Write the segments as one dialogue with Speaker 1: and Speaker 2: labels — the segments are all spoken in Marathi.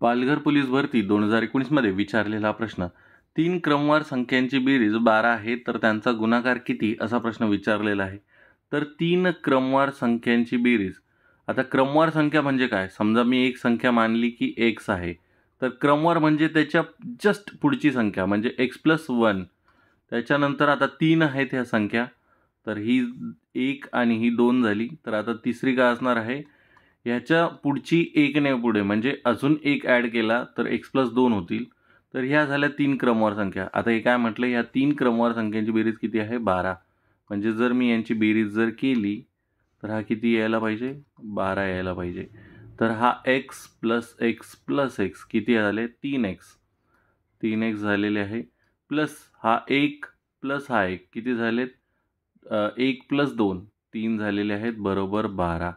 Speaker 1: पालघर पोलीस भरती दोन हजार एकोणीसमध्ये विचारलेला प्रश्न तीन क्रमवार संख्यांची बेरीज बारा आहे तर त्यांचा गुणाकार किती असा प्रश्न विचारलेला आहे तर तीन क्रमवार संख्यांची बेरीज आता क्रमवार संख्या म्हणजे काय समजा मी एक संख्या मानली की एक्स आहे तर क्रमवार म्हणजे त्याच्या जस्ट पुढची संख्या म्हणजे एक्स प्लस वन त्याच्यानंतर आता तीन आहेत ह्या संख्या तर ही एक आणि ही दोन झाली तर आता तिसरी काय असणार आहे ह्याच्या पुढची एक ने पुढे म्हणजे अजून एक ॲड केला तर एक्स प्लस दोन होतील तर ह्या झाल्या तीन क्रमवार संख्या आता हे काय म्हटलं ह्या तीन क्रमवार संख्यांची बेरीज किती आहे बारा म्हणजे जर मी यांची बेरीज जर केली तर हा किती यायला पाहिजे बारा यायला पाहिजे तर हा x plus x plus x किती झाले तीन एक्स तीन एक्स झालेले आहे प्लस हा एक प्लस हा एक किती झालेत एक प्लस दोन तीन झालेले आहेत बरोबर बारा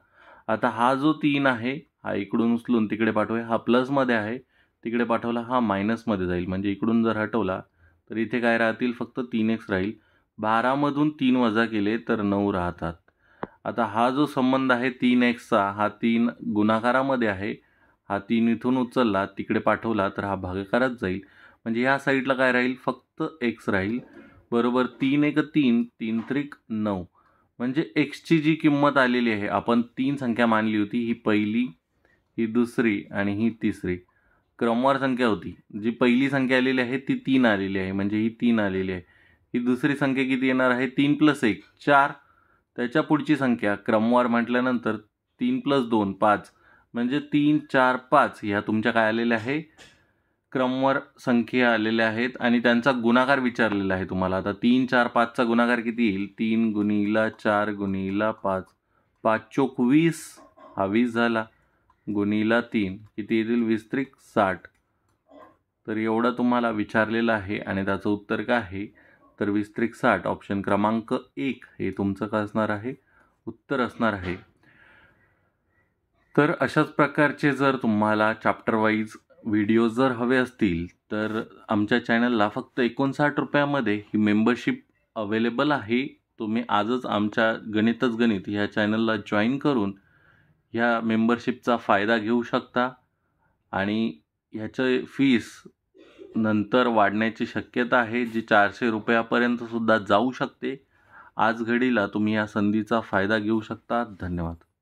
Speaker 1: आता हा जो तीन आहे हा इकडून उचलून तिकडे पाठवूया हा प्लसमध्ये आहे तिकडे पाठवला हा मायनसमध्ये जाईल म्हणजे इकडून जर हटवला तर इथे काय राहतील फक्त तीन एक्स राहील बारामधून तीन वजा केले तर नऊ राहतात आता हा जो संबंध आहे तीन एक्सचा हा तीन गुणाकारामध्ये आहे हा तीन इथून उचलला तिकडे पाठवला तर हा भागाकारात जाईल म्हणजे ह्या साईडला काय राहील फक्त एक्स राहील बरोबर तीन एक तीन तीन त्रिक नऊ म्हणजे एक्सची जी किंमत आलेली आहे आपण तीन संख्या मानली होती ही पहिली ही दुसरी आणि ही तिसरी क्रमवार संख्या होती जी पहिली संख्या आलेली आहे ती तीन आलेली आहे म्हणजे ही तीन आलेली आहे ही दुसरी संख्या किती येणार आहे तीन प्लस एक चार त्याच्या पुढची संख्या क्रमवार म्हटल्यानंतर तीन प्लस दोन पाच म्हणजे तीन चार पाच ह्या तुमच्या काय आलेल्या आहे क्रमवर संख्या आलेल्या आहेत आणि त्यांचा गुणाकार विचारलेला आहे तुम्हाला आता तीन चार पाचचा गुणाकार किती येईल तीन गुणीला चार गुणीला पाच पाच चोक वीस हा वीस झाला गुणीला तीन किती येतील वीस त्रिक साठ तर एवढा तुम्हाला विचारलेला आहे आणि त्याचं उत्तर काय आहे तर वीस त्रिक साठ ऑप्शन क्रमांक एक हे तुमचं का असणार आहे उत्तर असणार आहे तर अशाच प्रकारचे जर तुम्हाला चॅप्टर व्हिडिओज जर हवे असतील तर आमच्या चॅनलला फक्त एकोणसाठ रुपयामध्ये ही मेंबरशिप अवेलेबल आहे तुम्ही आजच आमच्या गणितच गणित ह्या चॅनलला जॉईन करून ह्या मेंबरशिपचा फायदा घेऊ शकता आणि ह्याचे फीस नंतर वाढण्याची शक्यता आहे जी चारशे रुपयापर्यंतसुद्धा जाऊ शकते आज घडीला तुम्ही या संधीचा फायदा घेऊ शकता धन्यवाद